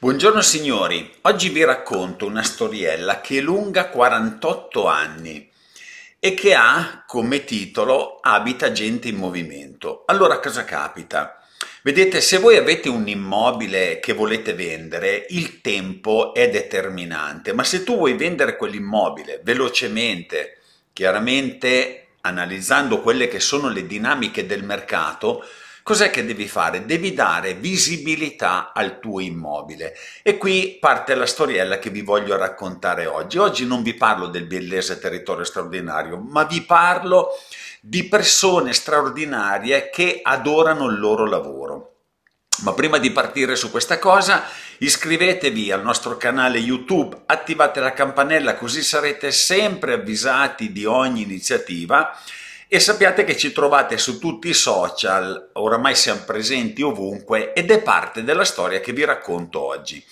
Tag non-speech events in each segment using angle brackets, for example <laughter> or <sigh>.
Buongiorno signori, oggi vi racconto una storiella che è lunga 48 anni e che ha come titolo Abita gente in movimento. Allora cosa capita? Vedete, se voi avete un immobile che volete vendere, il tempo è determinante, ma se tu vuoi vendere quell'immobile velocemente, chiaramente analizzando quelle che sono le dinamiche del mercato, Cos'è che devi fare? Devi dare visibilità al tuo immobile. E qui parte la storiella che vi voglio raccontare oggi. Oggi non vi parlo del Biellese Territorio Straordinario, ma vi parlo di persone straordinarie che adorano il loro lavoro. Ma prima di partire su questa cosa, iscrivetevi al nostro canale YouTube, attivate la campanella così sarete sempre avvisati di ogni iniziativa e sappiate che ci trovate su tutti i social, oramai siamo presenti ovunque ed è parte della storia che vi racconto oggi.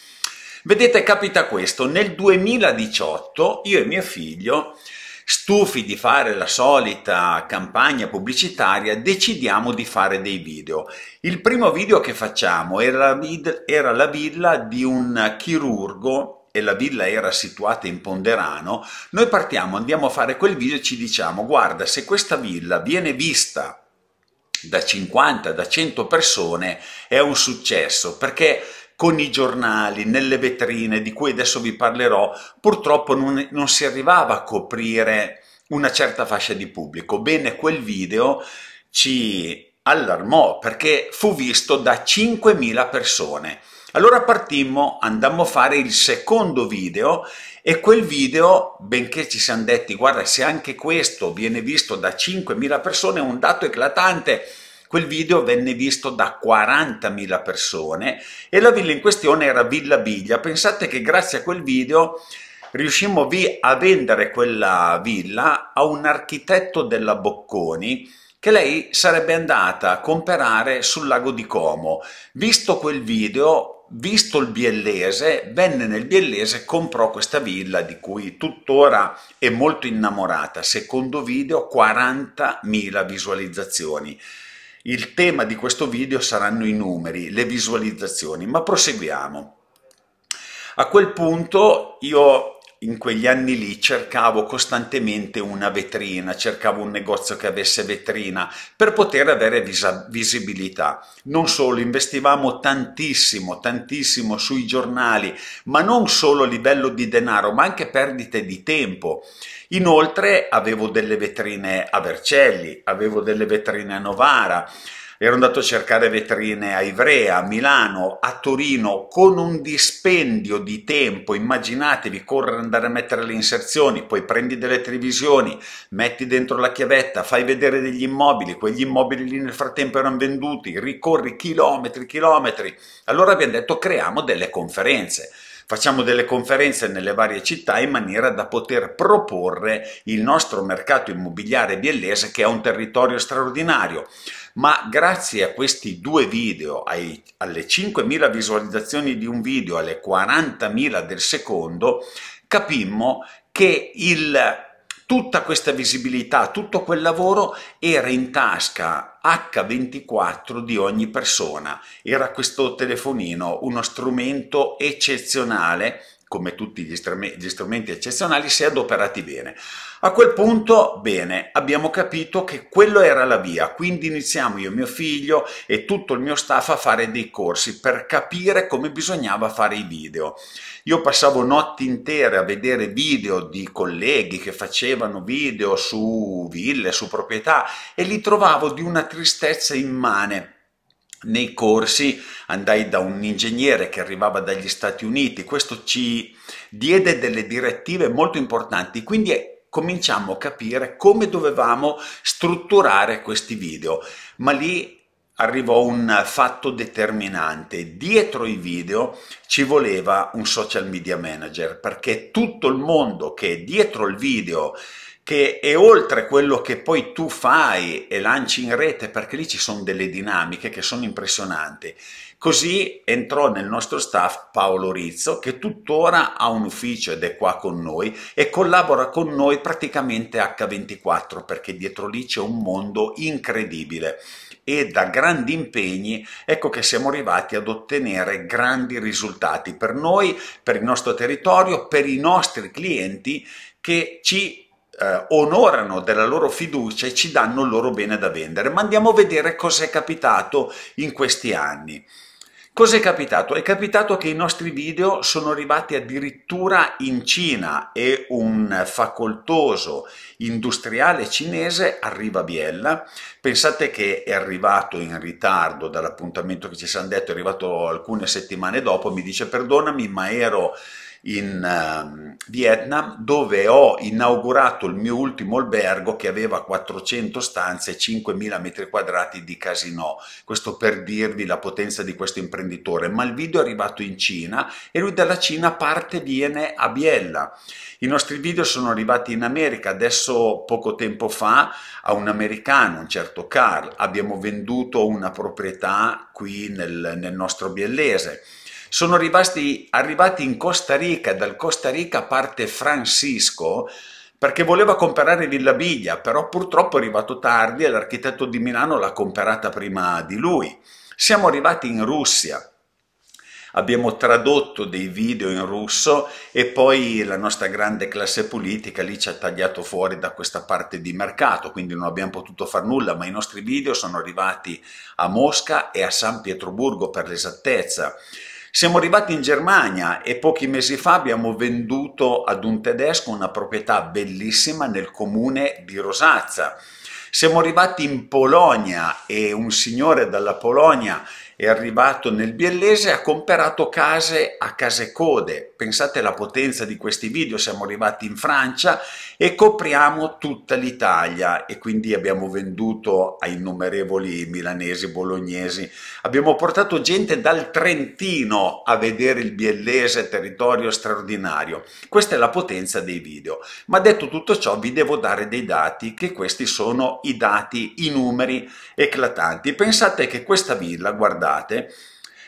Vedete, capita questo, nel 2018 io e mio figlio, stufi di fare la solita campagna pubblicitaria, decidiamo di fare dei video. Il primo video che facciamo era, era la villa di un chirurgo e la villa era situata in Ponderano, noi partiamo, andiamo a fare quel video e ci diciamo guarda se questa villa viene vista da 50, da 100 persone è un successo perché con i giornali, nelle vetrine, di cui adesso vi parlerò, purtroppo non, non si arrivava a coprire una certa fascia di pubblico. Bene, quel video ci allarmò perché fu visto da 5.000 persone. Allora partimmo, andammo a fare il secondo video e quel video, benché ci siamo detti guarda se anche questo viene visto da 5.000 persone è un dato eclatante, Quel video venne visto da 40.000 persone e la villa in questione era Villa Biglia. Pensate che grazie a quel video riuscimmo a vendere quella villa a un architetto della Bocconi che lei sarebbe andata a comprare sul lago di Como. Visto quel video visto il biellese, venne nel biellese e comprò questa villa di cui tuttora è molto innamorata. Secondo video 40.000 visualizzazioni. Il tema di questo video saranno i numeri, le visualizzazioni, ma proseguiamo. A quel punto io in quegli anni lì cercavo costantemente una vetrina, cercavo un negozio che avesse vetrina per poter avere vis visibilità. Non solo, investivamo tantissimo, tantissimo sui giornali, ma non solo a livello di denaro, ma anche perdite di tempo. Inoltre avevo delle vetrine a Vercelli, avevo delle vetrine a Novara, ero andato a cercare vetrine a Ivrea, a Milano, a Torino, con un dispendio di tempo, immaginatevi, correre, andare a mettere le inserzioni, poi prendi delle televisioni, metti dentro la chiavetta, fai vedere degli immobili, quegli immobili lì nel frattempo erano venduti, ricorri chilometri, chilometri. Allora abbiamo detto creiamo delle conferenze. Facciamo delle conferenze nelle varie città in maniera da poter proporre il nostro mercato immobiliare biellese che è un territorio straordinario. Ma grazie a questi due video, ai, alle 5.000 visualizzazioni di un video, alle 40.000 del secondo, capimmo che il Tutta questa visibilità, tutto quel lavoro era in tasca H24 di ogni persona. Era questo telefonino uno strumento eccezionale come tutti gli, gli strumenti eccezionali, se adoperati bene. A quel punto, bene, abbiamo capito che quello era la via, quindi iniziamo io, mio figlio e tutto il mio staff a fare dei corsi per capire come bisognava fare i video. Io passavo notti intere a vedere video di colleghi che facevano video su ville, su proprietà e li trovavo di una tristezza immane nei corsi andai da un ingegnere che arrivava dagli Stati Uniti, questo ci diede delle direttive molto importanti, quindi cominciamo a capire come dovevamo strutturare questi video, ma lì arrivò un fatto determinante. Dietro i video ci voleva un social media manager perché tutto il mondo che dietro il video che è oltre quello che poi tu fai e lanci in rete, perché lì ci sono delle dinamiche che sono impressionanti. Così entrò nel nostro staff Paolo Rizzo, che tuttora ha un ufficio ed è qua con noi e collabora con noi praticamente H24, perché dietro lì c'è un mondo incredibile e da grandi impegni ecco che siamo arrivati ad ottenere grandi risultati per noi, per il nostro territorio, per i nostri clienti che ci eh, onorano della loro fiducia e ci danno il loro bene da vendere. Ma andiamo a vedere cos'è capitato in questi anni. Cos'è capitato? È capitato che i nostri video sono arrivati addirittura in Cina e un facoltoso industriale cinese arriva a Biella. Pensate che è arrivato in ritardo dall'appuntamento che ci siamo detto, è arrivato alcune settimane dopo, mi dice perdonami ma ero in uh, Vietnam dove ho inaugurato il mio ultimo albergo che aveva 400 stanze e 5.000 metri quadrati di casino. Questo per dirvi la potenza di questo imprenditore. Ma il video è arrivato in Cina e lui dalla Cina parte e viene a Biella. I nostri video sono arrivati in America, adesso poco tempo fa a un americano, un certo Carl, abbiamo venduto una proprietà qui nel, nel nostro biellese. Sono arrivati, arrivati in Costa Rica, dal Costa Rica parte Francisco, perché voleva comprare Villa Biglia, però purtroppo è arrivato tardi e l'architetto di Milano l'ha comprata prima di lui. Siamo arrivati in Russia, abbiamo tradotto dei video in russo e poi la nostra grande classe politica lì ci ha tagliato fuori da questa parte di mercato, quindi non abbiamo potuto fare nulla, ma i nostri video sono arrivati a Mosca e a San Pietroburgo per l'esattezza. Siamo arrivati in Germania e pochi mesi fa abbiamo venduto ad un tedesco una proprietà bellissima nel comune di Rosazza. Siamo arrivati in Polonia e un signore dalla Polonia è arrivato nel Biellese e ha comprato case a case code. Pensate alla potenza di questi video, siamo arrivati in Francia e copriamo tutta l'Italia e quindi abbiamo venduto a innumerevoli milanesi, bolognesi. Abbiamo portato gente dal Trentino a vedere il Biellese, territorio straordinario. Questa è la potenza dei video. Ma detto tutto ciò vi devo dare dei dati che questi sono i dati, i numeri eclatanti. Pensate che questa villa, guardate, ricordate,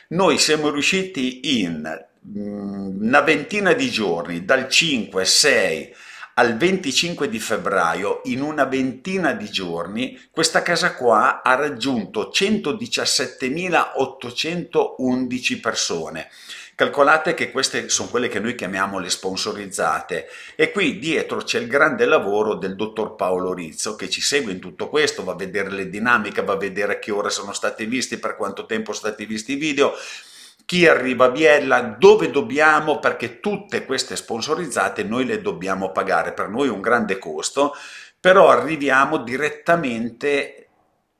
noi siamo riusciti in mm, una ventina di giorni, dal 5, 6 al 25 di febbraio, in una ventina di giorni, questa casa qua ha raggiunto 117.811 persone. Calcolate che queste sono quelle che noi chiamiamo le sponsorizzate e qui dietro c'è il grande lavoro del dottor Paolo Rizzo che ci segue in tutto questo, va a vedere le dinamiche, va a vedere a che ora sono stati visti, per quanto tempo sono stati visti i video, chi arriva a Biella, dove dobbiamo, perché tutte queste sponsorizzate noi le dobbiamo pagare, per noi è un grande costo, però arriviamo direttamente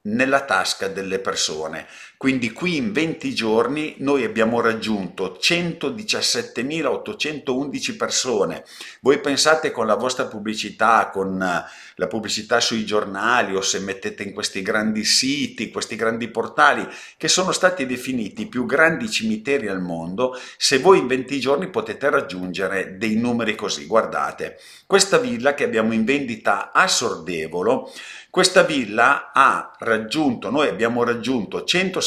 nella tasca delle persone. Quindi qui in 20 giorni noi abbiamo raggiunto 117.811 persone. Voi pensate con la vostra pubblicità, con eh, la pubblicità sui giornali o se mettete in questi grandi siti, questi grandi portali che sono stati definiti i più grandi cimiteri al mondo, se voi in 20 giorni potete raggiungere dei numeri così. Guardate, questa villa che abbiamo in vendita a Sordevolo, questa villa ha raggiunto, noi abbiamo raggiunto 117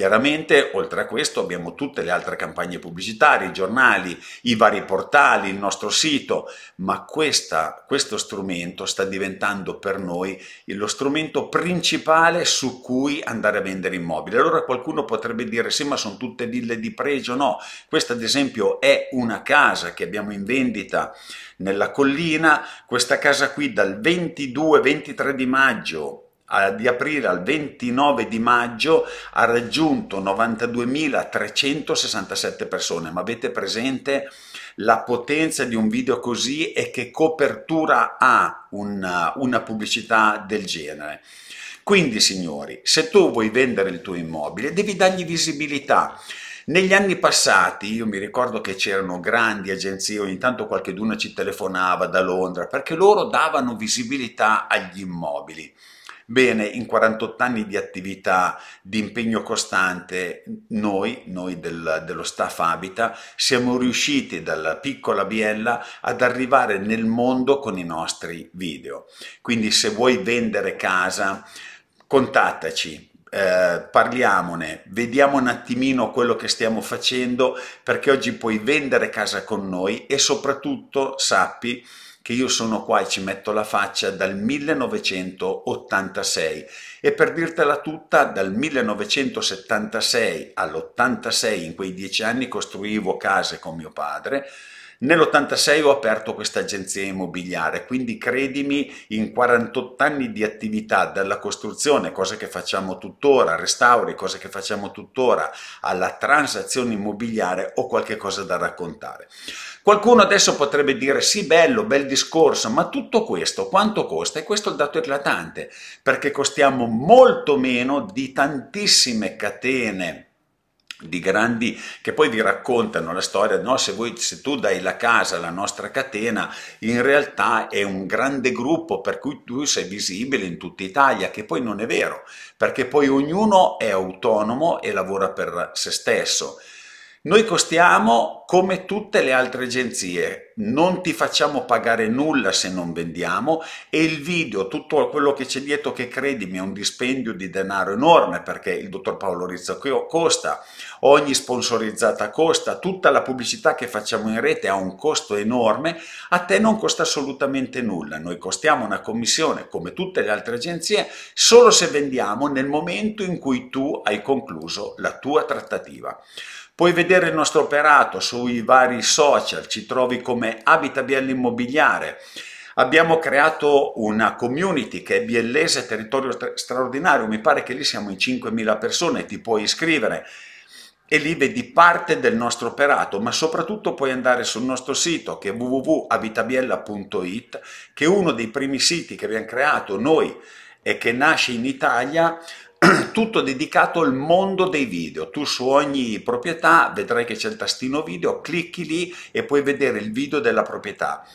Chiaramente, oltre a questo, abbiamo tutte le altre campagne pubblicitarie, i giornali, i vari portali, il nostro sito, ma questa, questo strumento sta diventando per noi lo strumento principale su cui andare a vendere immobili. Allora qualcuno potrebbe dire, sì ma sono tutte ville di pregio, no, questa ad esempio è una casa che abbiamo in vendita nella collina, questa casa qui dal 22-23 di maggio di aprile al 29 di maggio ha raggiunto 92.367 persone, ma avete presente la potenza di un video così e che copertura ha una, una pubblicità del genere? Quindi signori, se tu vuoi vendere il tuo immobile devi dargli visibilità, negli anni passati io mi ricordo che c'erano grandi agenzie, ogni tanto qualcheduno ci telefonava da Londra perché loro davano visibilità agli immobili. Bene, in 48 anni di attività, di impegno costante, noi, noi del, dello staff Abita, siamo riusciti dalla piccola biella ad arrivare nel mondo con i nostri video. Quindi se vuoi vendere casa, contattaci, eh, parliamone, vediamo un attimino quello che stiamo facendo perché oggi puoi vendere casa con noi e soprattutto sappi che io sono qua e ci metto la faccia dal 1986 e per dirtela tutta dal 1976 all'86 in quei dieci anni costruivo case con mio padre Nell'86 ho aperto questa agenzia immobiliare, quindi credimi, in 48 anni di attività, dalla costruzione, cose che facciamo tuttora, restauri, cose che facciamo tuttora, alla transazione immobiliare, ho qualche cosa da raccontare. Qualcuno adesso potrebbe dire sì bello, bel discorso, ma tutto questo quanto costa? E questo è il dato eclatante, perché costiamo molto meno di tantissime catene di grandi che poi vi raccontano la storia no se, voi, se tu dai la casa alla nostra catena in realtà è un grande gruppo per cui tu sei visibile in tutta Italia che poi non è vero perché poi ognuno è autonomo e lavora per se stesso noi costiamo come tutte le altre agenzie, non ti facciamo pagare nulla se non vendiamo e il video, tutto quello che c'è dietro che credimi è un dispendio di denaro enorme perché il dottor Paolo Rizzo costa, ogni sponsorizzata costa, tutta la pubblicità che facciamo in rete ha un costo enorme, a te non costa assolutamente nulla, noi costiamo una commissione come tutte le altre agenzie solo se vendiamo nel momento in cui tu hai concluso la tua trattativa. Puoi vedere il nostro operato sui vari social, ci trovi come Abita Immobiliare. Abbiamo creato una community che è biellese territorio straordinario, mi pare che lì siamo in 5.000 persone, ti puoi iscrivere e lì vedi parte del nostro operato, ma soprattutto puoi andare sul nostro sito che è www.abitabiella.it, che è uno dei primi siti che abbiamo creato noi e che nasce in Italia <clears throat> tutto dedicato al mondo dei video. Tu su ogni proprietà vedrai che c'è il tastino video, clicchi lì e puoi vedere il video della proprietà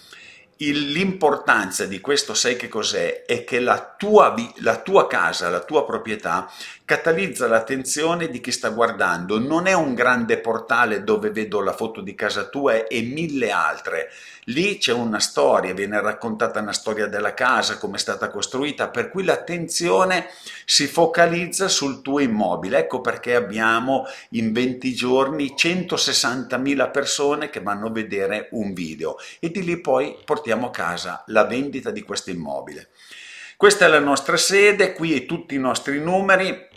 l'importanza di questo sai che cos'è è che la tua, la tua, casa, la tua proprietà catalizza l'attenzione di chi sta guardando, non è un grande portale dove vedo la foto di casa tua e mille altre, lì c'è una storia, viene raccontata una storia della casa, come è stata costruita, per cui l'attenzione si focalizza sul tuo immobile, ecco perché abbiamo in 20 giorni 160.000 persone che vanno a vedere un video e di lì poi portiamo portiamo a casa la vendita di questo immobile. Questa è la nostra sede, qui tutti i nostri numeri,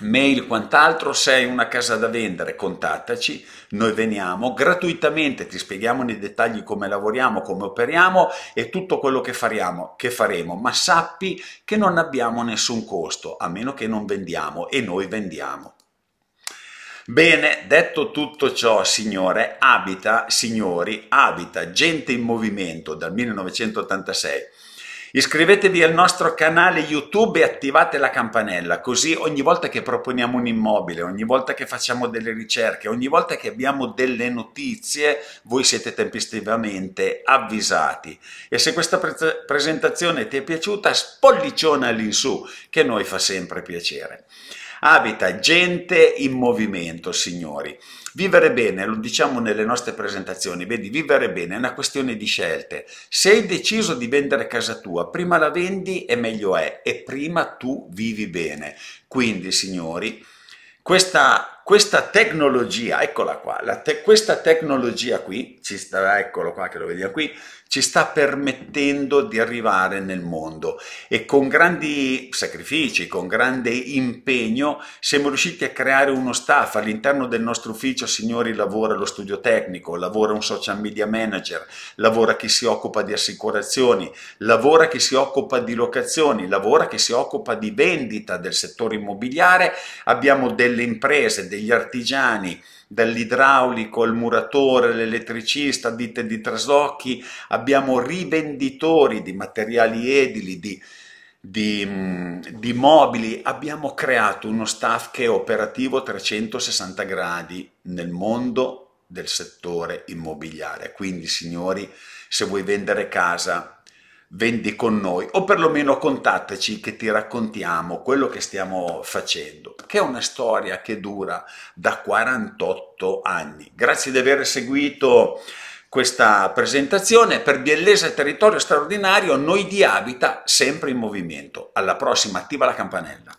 mail, quant'altro, se hai una casa da vendere contattaci, noi veniamo gratuitamente, ti spieghiamo nei dettagli come lavoriamo, come operiamo e tutto quello che faremo, che faremo, ma sappi che non abbiamo nessun costo, a meno che non vendiamo e noi vendiamo. Bene, detto tutto ciò, signore, abita, signori, abita, gente in movimento dal 1986. Iscrivetevi al nostro canale YouTube e attivate la campanella, così ogni volta che proponiamo un immobile, ogni volta che facciamo delle ricerche, ogni volta che abbiamo delle notizie, voi siete tempestivamente avvisati. E se questa pre presentazione ti è piaciuta, spolliciona all'insù, che a noi fa sempre piacere abita gente in movimento, signori. Vivere bene, lo diciamo nelle nostre presentazioni, vedi, vivere bene è una questione di scelte. Se hai deciso di vendere casa tua, prima la vendi e meglio è, e prima tu vivi bene. Quindi, signori, questa, questa, tecnologia, eccola qua, te, questa tecnologia qui, sta, eccolo qua che lo vediamo qui, ci sta permettendo di arrivare nel mondo e con grandi sacrifici, con grande impegno siamo riusciti a creare uno staff all'interno del nostro ufficio, signori lavora lo studio tecnico, lavora un social media manager, lavora chi si occupa di assicurazioni, lavora chi si occupa di locazioni, lavora chi si occupa di vendita del settore immobiliare, abbiamo delle imprese, degli artigiani, dall'idraulico il muratore, l'elettricista, ditte di trasocchi, abbiamo rivenditori di materiali edili, di, di, mm, di, mobili, abbiamo creato uno staff che è operativo 360 gradi nel mondo del settore immobiliare. Quindi signori, se vuoi vendere casa vendi con noi o perlomeno contattaci che ti raccontiamo quello che stiamo facendo, che è una storia che dura da 48 anni. Grazie di aver seguito questa presentazione per Biellese Territorio Straordinario, noi di Abita sempre in movimento. Alla prossima, attiva la campanella.